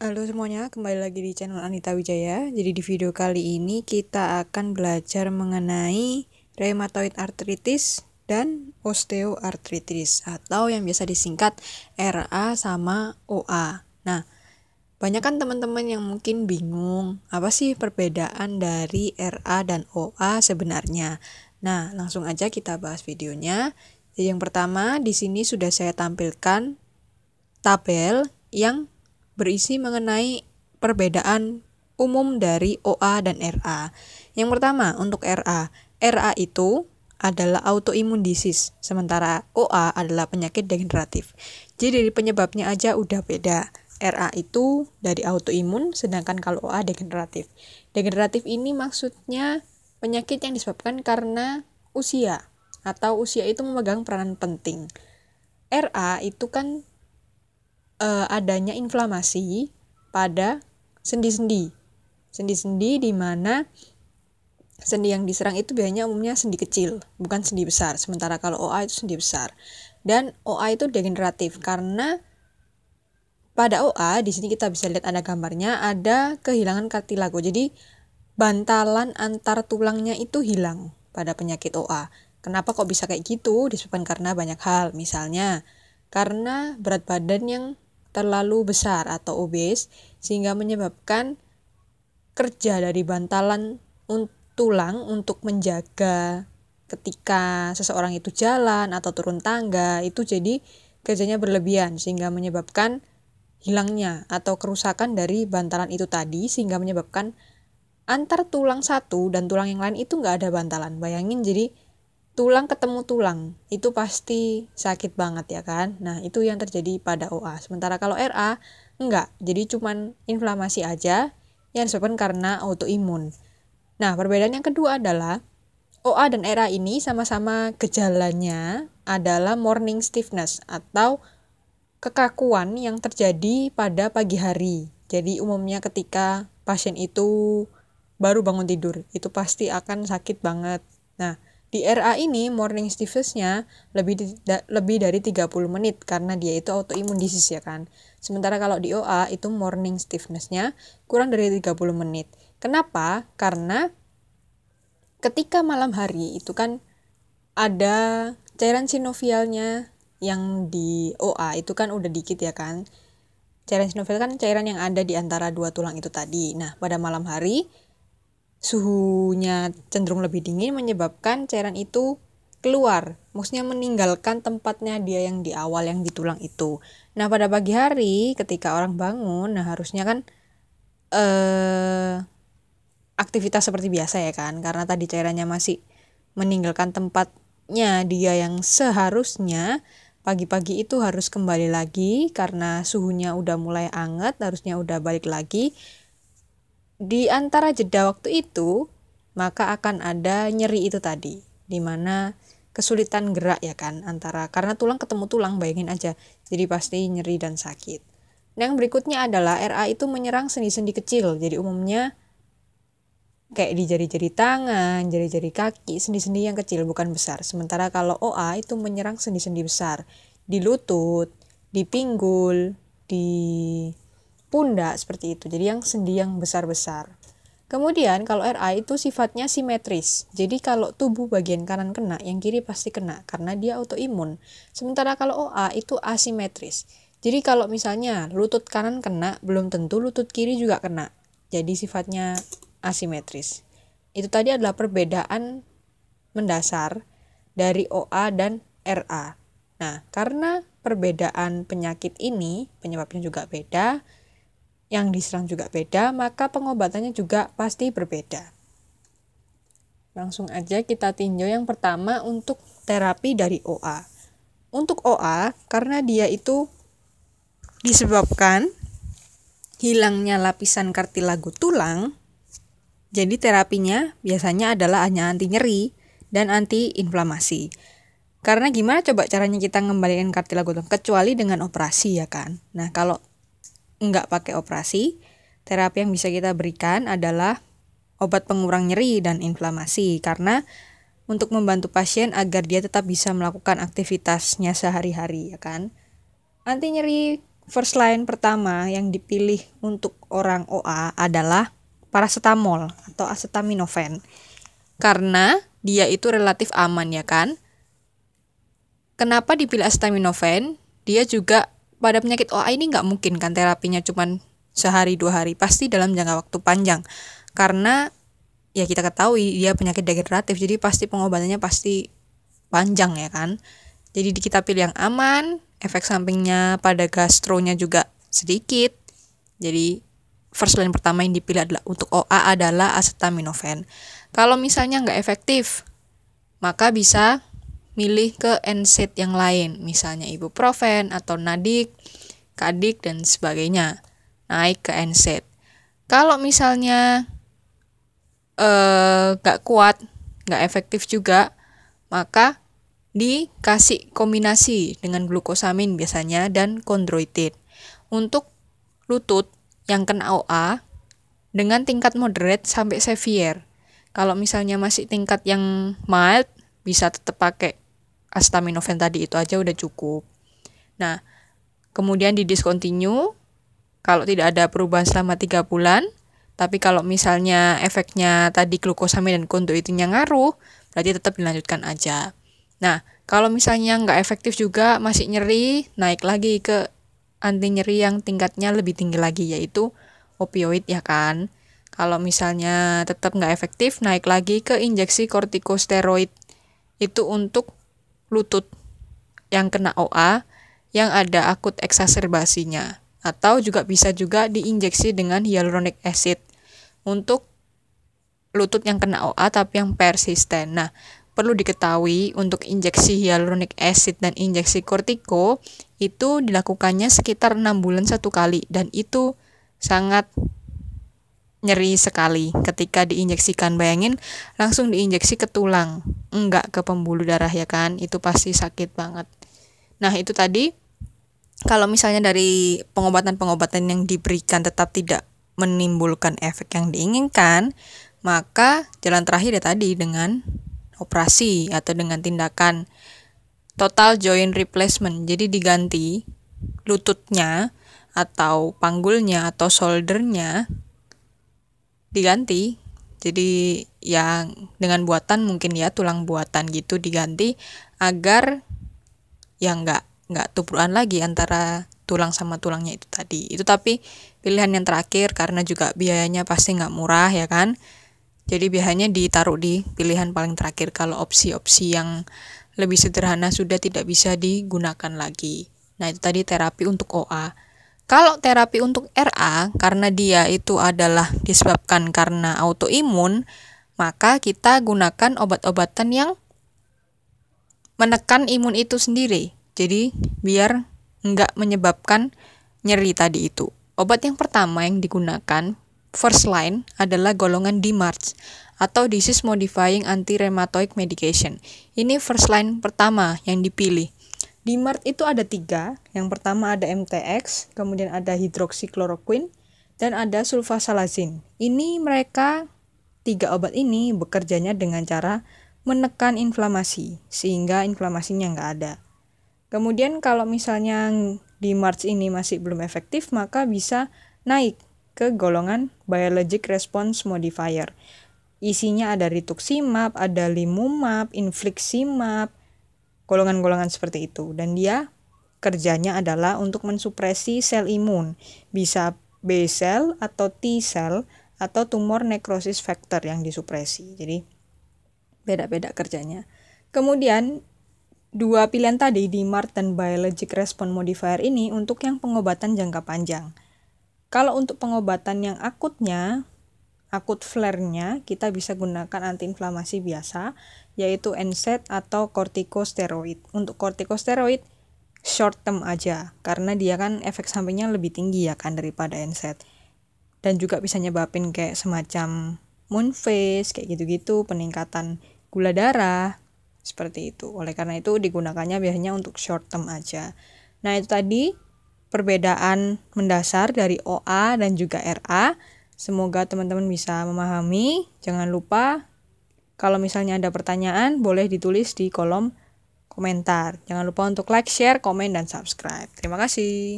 Halo semuanya, kembali lagi di channel Anita Wijaya. Jadi di video kali ini kita akan belajar mengenai rheumatoid arthritis dan osteoarthritis atau yang biasa disingkat RA sama OA. Nah, banyak kan teman-teman yang mungkin bingung apa sih perbedaan dari RA dan OA sebenarnya. Nah, langsung aja kita bahas videonya. Jadi yang pertama di sini sudah saya tampilkan tabel yang berisi mengenai perbedaan umum dari OA dan RA. Yang pertama, untuk RA. RA itu adalah autoimun disease, sementara OA adalah penyakit degeneratif. Jadi dari penyebabnya aja udah beda. RA itu dari autoimun, sedangkan kalau OA degeneratif. Degeneratif ini maksudnya penyakit yang disebabkan karena usia, atau usia itu memegang peranan penting. RA itu kan uh, adanya inflamasi pada sendi-sendi. Sendi-sendi di mana sendi yang diserang itu biasanya umumnya sendi kecil, bukan sendi besar. Sementara kalau OA itu sendi besar. Dan OA itu degeneratif karena pada OA di sini kita bisa lihat ada gambarnya ada kehilangan kartilago. Jadi bantalan antar tulangnya itu hilang pada penyakit OA. Kenapa kok bisa kayak gitu? Disebabkan karena banyak hal. Misalnya karena berat badan yang terlalu besar atau obes sehingga menyebabkan kerja dari bantalan tulang untuk menjaga ketika seseorang itu jalan atau turun tangga itu jadi kerjanya berlebihan sehingga menyebabkan hilangnya atau kerusakan dari bantalan itu tadi sehingga menyebabkan antar tulang satu dan tulang yang lain itu nggak ada bantalan bayangin jadi tulang ketemu tulang itu pasti sakit banget ya kan nah itu yang terjadi pada OA sementara kalau RA enggak jadi cuman inflamasi aja yang disebabkan karena autoimun nah perbedaan yang kedua adalah OA dan RA ini sama-sama gejalanya adalah morning stiffness atau kekakuan yang terjadi pada pagi hari. Jadi umumnya ketika pasien itu baru bangun tidur, itu pasti akan sakit banget. Nah, di RA ini morning stiffness-nya lebih di, da, lebih dari 30 menit karena dia itu autoimun disease ya kan. Sementara kalau di OA itu morning stiffness-nya kurang dari 30 menit. Kenapa? Karena ketika malam hari itu kan ada cairan sinovialnya yang di OA itu kan udah dikit ya kan. Cairan sinovial kan cairan yang ada di antara dua tulang itu tadi. Nah, pada malam hari suhunya cenderung lebih dingin menyebabkan cairan itu keluar, maksudnya meninggalkan tempatnya dia yang di awal yang di tulang itu. Nah, pada pagi hari ketika orang bangun, nah harusnya kan eh aktivitas seperti biasa ya kan, karena tadi cairannya masih meninggalkan tempatnya dia yang seharusnya pagi-pagi itu harus kembali lagi karena suhunya udah mulai anget, harusnya udah balik lagi di antara jeda waktu itu, maka akan ada nyeri itu tadi, di mana kesulitan gerak ya kan antara karena tulang ketemu tulang bayangin aja. Jadi pasti nyeri dan sakit. Yang berikutnya adalah RA itu menyerang sendi-sendi kecil. Jadi umumnya kayak di jari-jari tangan, jari-jari kaki, sendi-sendi yang kecil bukan besar. Sementara kalau OA itu menyerang sendi-sendi besar di lutut, di pinggul, di pundak seperti itu. Jadi yang sendi yang besar-besar. Kemudian kalau RA itu sifatnya simetris. Jadi kalau tubuh bagian kanan kena, yang kiri pasti kena karena dia autoimun. Sementara kalau OA itu asimetris. Jadi kalau misalnya lutut kanan kena, belum tentu lutut kiri juga kena. Jadi sifatnya asimetris. Itu tadi adalah perbedaan mendasar dari OA dan RA. Nah, karena perbedaan penyakit ini, penyebabnya juga beda, yang diserang juga beda, maka pengobatannya juga pasti berbeda. Langsung aja kita tinjau yang pertama untuk terapi dari OA. Untuk OA, karena dia itu disebabkan hilangnya lapisan kartilago tulang, jadi terapinya biasanya adalah hanya anti nyeri dan anti inflamasi. Karena gimana coba caranya kita ngembalikan kartilago tulang kecuali dengan operasi ya kan. Nah, kalau nggak pakai operasi, terapi yang bisa kita berikan adalah obat pengurang nyeri dan inflamasi karena untuk membantu pasien agar dia tetap bisa melakukan aktivitasnya sehari-hari ya kan. Anti nyeri first line pertama yang dipilih untuk orang OA adalah paracetamol atau acetaminophen. Karena dia itu relatif aman ya kan. Kenapa dipilih acetaminophen? Dia juga pada penyakit OA ini nggak mungkin kan terapinya cuma sehari dua hari pasti dalam jangka waktu panjang karena ya kita ketahui dia penyakit degeneratif jadi pasti pengobatannya pasti panjang ya kan jadi kita pilih yang aman efek sampingnya pada gastronya juga sedikit jadi first line pertama yang dipilih adalah untuk OA adalah acetaminophen kalau misalnya nggak efektif maka bisa milih ke NSAID yang lain, misalnya ibuprofen atau nadik, kadik, dan sebagainya. Naik ke NSAID. Kalau misalnya eh, nggak gak kuat, gak efektif juga, maka dikasih kombinasi dengan glukosamin biasanya dan kondroitin. Untuk lutut yang kena OA dengan tingkat moderate sampai severe. Kalau misalnya masih tingkat yang mild, bisa tetap pakai acetaminophen tadi itu aja udah cukup. Nah, kemudian di discontinue kalau tidak ada perubahan selama 3 bulan, tapi kalau misalnya efeknya tadi glukosamin dan itu ngaruh, berarti tetap dilanjutkan aja. Nah, kalau misalnya nggak efektif juga, masih nyeri, naik lagi ke anti nyeri yang tingkatnya lebih tinggi lagi, yaitu opioid ya kan. Kalau misalnya tetap nggak efektif, naik lagi ke injeksi kortikosteroid. Itu untuk lutut yang kena OA yang ada akut eksacerbasinya atau juga bisa juga diinjeksi dengan hyaluronic acid untuk lutut yang kena OA tapi yang persisten. Nah, perlu diketahui untuk injeksi hyaluronic acid dan injeksi kortiko itu dilakukannya sekitar 6 bulan satu kali dan itu sangat nyeri sekali ketika diinjeksikan. Bayangin langsung diinjeksi ke tulang, enggak ke pembuluh darah ya kan? Itu pasti sakit banget. Nah, itu tadi kalau misalnya dari pengobatan-pengobatan yang diberikan tetap tidak menimbulkan efek yang diinginkan, maka jalan terakhir ya tadi dengan operasi atau dengan tindakan total joint replacement. Jadi diganti lututnya atau panggulnya atau soldernya diganti jadi yang dengan buatan mungkin ya tulang buatan gitu diganti agar ya nggak nggak tumpuan lagi antara tulang sama tulangnya itu tadi itu tapi pilihan yang terakhir karena juga biayanya pasti nggak murah ya kan jadi biayanya ditaruh di pilihan paling terakhir kalau opsi-opsi yang lebih sederhana sudah tidak bisa digunakan lagi nah itu tadi terapi untuk OA kalau terapi untuk RA karena dia itu adalah disebabkan karena autoimun, maka kita gunakan obat-obatan yang menekan imun itu sendiri. Jadi biar nggak menyebabkan nyeri tadi itu. Obat yang pertama yang digunakan first line adalah golongan DMARDS atau disease modifying anti rheumatoid medication. Ini first line pertama yang dipilih di Mart itu ada tiga. Yang pertama ada MTX, kemudian ada hidroksikloroquine, dan ada sulfasalazin. Ini mereka tiga obat ini bekerjanya dengan cara menekan inflamasi sehingga inflamasinya nggak ada. Kemudian kalau misalnya di March ini masih belum efektif maka bisa naik ke golongan biologic response modifier. Isinya ada rituximab, ada limumab, infliximab, golongan-golongan seperti itu dan dia kerjanya adalah untuk mensupresi sel imun, bisa B cell atau T cell atau tumor necrosis factor yang disupresi. Jadi beda-beda kerjanya. Kemudian dua pilihan tadi di Martin biologic response modifier ini untuk yang pengobatan jangka panjang. Kalau untuk pengobatan yang akutnya akut flare-nya, kita bisa gunakan antiinflamasi biasa, yaitu NSAID atau kortikosteroid. Untuk kortikosteroid, short term aja, karena dia kan efek sampingnya lebih tinggi ya kan daripada NSAID. Dan juga bisa nyebabin kayak semacam moon face, kayak gitu-gitu, peningkatan gula darah, seperti itu. Oleh karena itu digunakannya biasanya untuk short term aja. Nah itu tadi perbedaan mendasar dari OA dan juga RA. Semoga teman-teman bisa memahami. Jangan lupa kalau misalnya ada pertanyaan boleh ditulis di kolom komentar. Jangan lupa untuk like, share, komen, dan subscribe. Terima kasih.